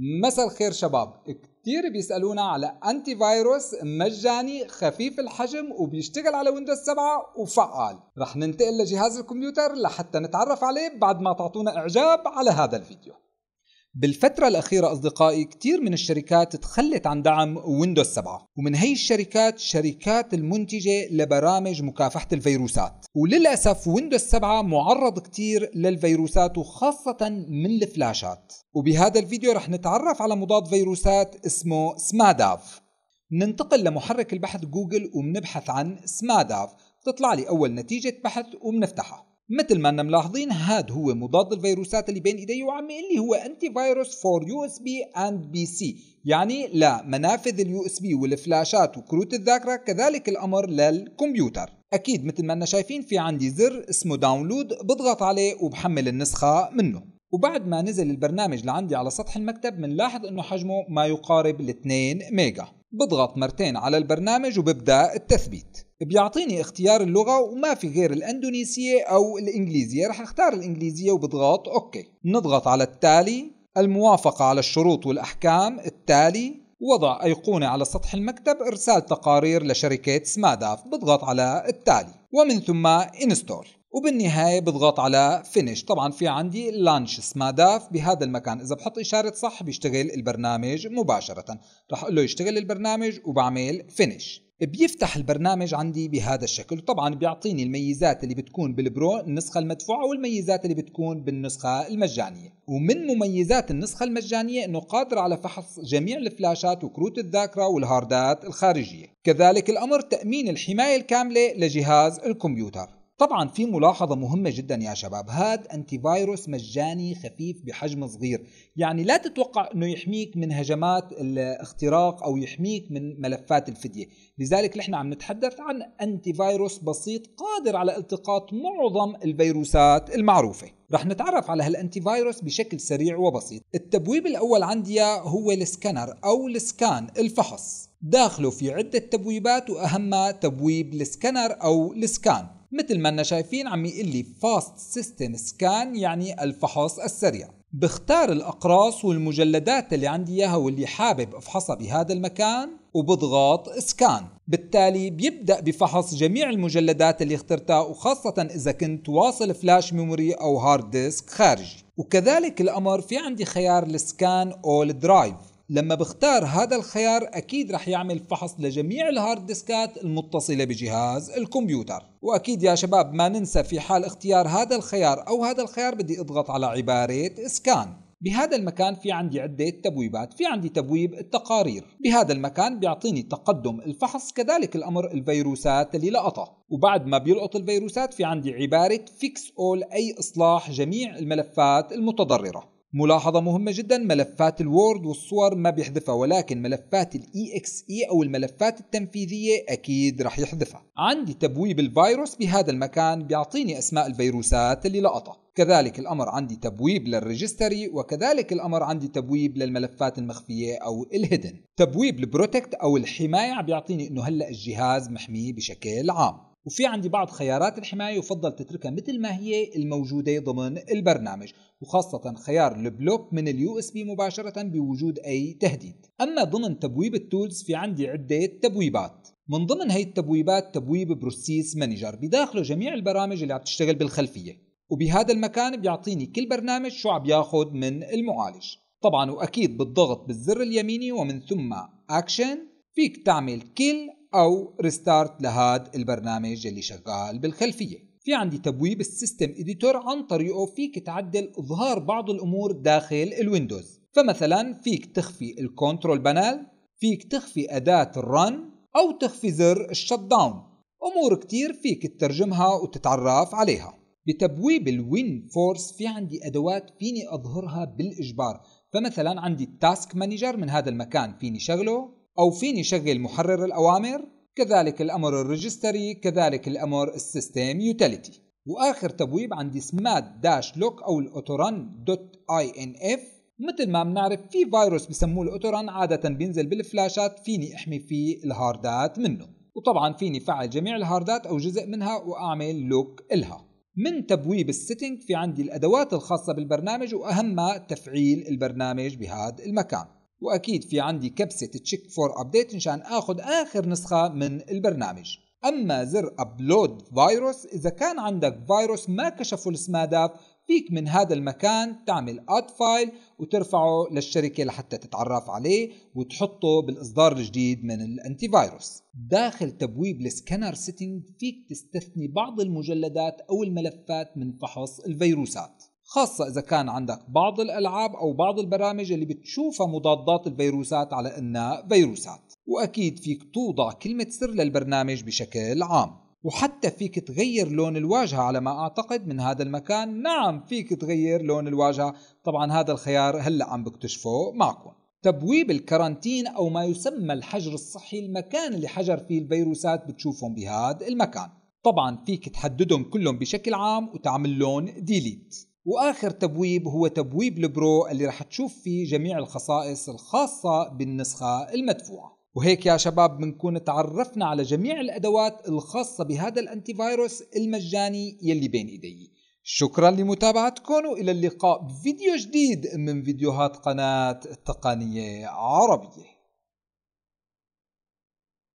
مساء الخير شباب كتير بيسألونا على أنتي فيروس مجاني خفيف الحجم وبيشتغل على ويندوز 7 وفعال رح ننتقل لجهاز الكمبيوتر لحتى نتعرف عليه بعد ما تعطونا إعجاب على هذا الفيديو بالفترة الأخيرة أصدقائي كتير من الشركات تخلت عن دعم ويندوز 7 ومن هي الشركات شركات المنتجة لبرامج مكافحة الفيروسات وللأسف ويندوز 7 معرض كتير للفيروسات وخاصة من الفلاشات وبهذا الفيديو رح نتعرف على مضاد فيروسات اسمه سماداف ننتقل لمحرك البحث جوجل وبنبحث عن سماداف بتطلع لي أول نتيجة بحث وبنفتحها مثل ما أننا ملاحظين هاد هو مضاد الفيروسات اللي بين ايديه وعم اللي هو انتي فيروس فور يو اس بي اند بي سي يعني لمنافذ اليو اس بي والفلاشات وكروت الذاكره كذلك الامر للكمبيوتر اكيد مثل ما أننا شايفين في عندي زر اسمه داونلود بضغط عليه وبحمل النسخه منه وبعد ما نزل البرنامج لعندي على سطح المكتب بنلاحظ انه حجمه ما يقارب ال 2 ميجا بضغط مرتين على البرنامج وببدأ التثبيت بيعطيني اختيار اللغة وما في غير الأندونيسية أو الإنجليزية رح اختار الإنجليزية وبضغط أوكي نضغط على التالي الموافقة على الشروط والأحكام التالي وضع أيقونة على سطح المكتب إرسال تقارير لشركة سماداف بضغط على التالي ومن ثم انستول وبالنهاية بضغط على فينيش طبعا في عندي لانش اسمها داف بهذا المكان إذا بحط إشارة صح بيشتغل البرنامج مباشرة رح أقول له يشتغل البرنامج وبعمل فينيش بيفتح البرنامج عندي بهذا الشكل طبعا بيعطيني الميزات اللي بتكون بالبرو النسخة المدفوعة والميزات اللي بتكون بالنسخة المجانية ومن مميزات النسخة المجانية انه قادر على فحص جميع الفلاشات وكروت الذاكرة والهاردات الخارجية كذلك الامر تأمين الحماية الكاملة لجهاز الكمبيوتر طبعا في ملاحظة مهمة جدا يا شباب هاد انتي فيروس مجاني خفيف بحجم صغير يعني لا تتوقع انه يحميك من هجمات الاختراق او يحميك من ملفات الفدية لذلك نحن عم نتحدث عن انتي فيروس بسيط قادر على التقاط معظم الفيروسات المعروفة رح نتعرف على هالانتي فيروس بشكل سريع وبسيط التبويب الاول عندي هو السكانر او السكان الفحص داخله في عدة تبويبات واهمها تبويب السكانر او السكان مثل ما انا شايفين عم يقول لي فاست سيستم سكان يعني الفحص السريع بختار الأقراص والمجلدات اللي عندي إياها واللي حابب أفحصها بهذا المكان وبضغط سكان بالتالي بيبدأ بفحص جميع المجلدات اللي اخترتها وخاصة إذا كنت واصل فلاش ميموري أو هارد ديسك خارجي وكذلك الأمر في عندي خيار السكان أول درايف لما بختار هذا الخيار اكيد رح يعمل فحص لجميع الهارد ديسكات المتصله بجهاز الكمبيوتر واكيد يا شباب ما ننسى في حال اختيار هذا الخيار او هذا الخيار بدي اضغط على عباره اسكان بهذا المكان في عندي عدة تبويبات في عندي تبويب التقارير بهذا المكان بيعطيني تقدم الفحص كذلك الأمر الفيروسات اللي لقطها وبعد ما بيلقط الفيروسات في عندي عبارة فيكس أول أي إصلاح جميع الملفات المتضررة ملاحظة مهمة جدا ملفات الوورد والصور ما بيحذفها ولكن ملفات الاي اكس e اي e او الملفات التنفيذية اكيد رح يحذفها عندي تبويب الفيروس بهذا المكان بيعطيني اسماء الفيروسات اللي لقطها كذلك الأمر عندي تبويب للريجستري وكذلك الأمر عندي تبويب للملفات المخفية أو الهيدن تبويب البروتكت أو الحماية بيعطيني أنه هلأ الجهاز محمي بشكل عام وفي عندي بعض خيارات الحماية يفضل تتركها مثل ما هي الموجودة ضمن البرنامج وخاصة خيار البلوك من اليو اس بي مباشرة بوجود أي تهديد أما ضمن تبويب التولز في عندي عدة تبويبات من ضمن هي التبويبات تبويب بروسيس مانجر بداخله جميع البرامج اللي عم تشتغل بالخلفية وبهذا المكان بيعطيني كل برنامج شو عم ياخذ من المعالج طبعا واكيد بالضغط بالزر اليميني ومن ثم اكشن فيك تعمل كل او ريستارت لهاد البرنامج اللي شغال بالخلفيه في عندي تبويب السيستم اديتور عن طريقه فيك تعدل اظهار بعض الامور داخل الويندوز فمثلا فيك تخفي الكنترول بانال فيك تخفي اداه الرن او تخفي زر الشت داون امور كتير فيك تترجمها وتتعرف عليها بتبويب الوين فورس في عندي ادوات فيني اظهرها بالاجبار فمثلا عندي التاسك مانجر من هذا المكان فيني شغله أو فيني شغل محرر الأوامر كذلك الأمر الريجستري كذلك الأمر السيستم يوتيليتي وآخر تبويب عندي سمات داش لوك أو الأوتوران دوت اي ان اف مثل ما بنعرف في فيروس بسموه الأوتوران عادة بينزل بالفلاشات فيني أحمي فيه الهاردات منه وطبعا فيني فعل جميع الهاردات أو جزء منها وأعمل لوك إلها من تبويب السيتنج في عندي الأدوات الخاصة بالبرنامج وأهمها تفعيل البرنامج بهذا المكان واكيد في عندي كبسه تشيك فور ابديت مشان اخذ اخر نسخه من البرنامج اما زر ابلود فيروس اذا كان عندك فيروس ما كشفه السمادات فيك من هذا المكان تعمل اد فايل وترفعه للشركه لحتى تتعرف عليه وتحطه بالاصدار الجديد من الانتي فايروس داخل تبويب السكانر سيتنج فيك تستثني بعض المجلدات او الملفات من فحص الفيروسات خاصة إذا كان عندك بعض الألعاب أو بعض البرامج اللي بتشوفها مضادات الفيروسات على إنها فيروسات وأكيد فيك توضع كلمة سر للبرنامج بشكل عام وحتى فيك تغير لون الواجهة على ما أعتقد من هذا المكان نعم فيك تغير لون الواجهة طبعا هذا الخيار هلأ عم بكتشفه معكم تبويب الكارانتين أو ما يسمى الحجر الصحي المكان اللي حجر فيه الفيروسات بتشوفهم بهذا المكان طبعا فيك تحددهم كلهم بشكل عام وتعمل لون ديليت واخر تبويب هو تبويب البرو اللي رح تشوف فيه جميع الخصائص الخاصه بالنسخه المدفوعه وهيك يا شباب بنكون تعرفنا على جميع الادوات الخاصه بهذا الانتي فايروس المجاني يلي بين ايدي شكرا لمتابعتكم والى اللقاء بفيديو جديد من فيديوهات قناه التقنيه عربيه